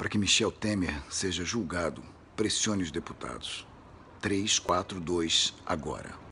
para que Michel Temer seja julgado, pressione os deputados. 342 agora.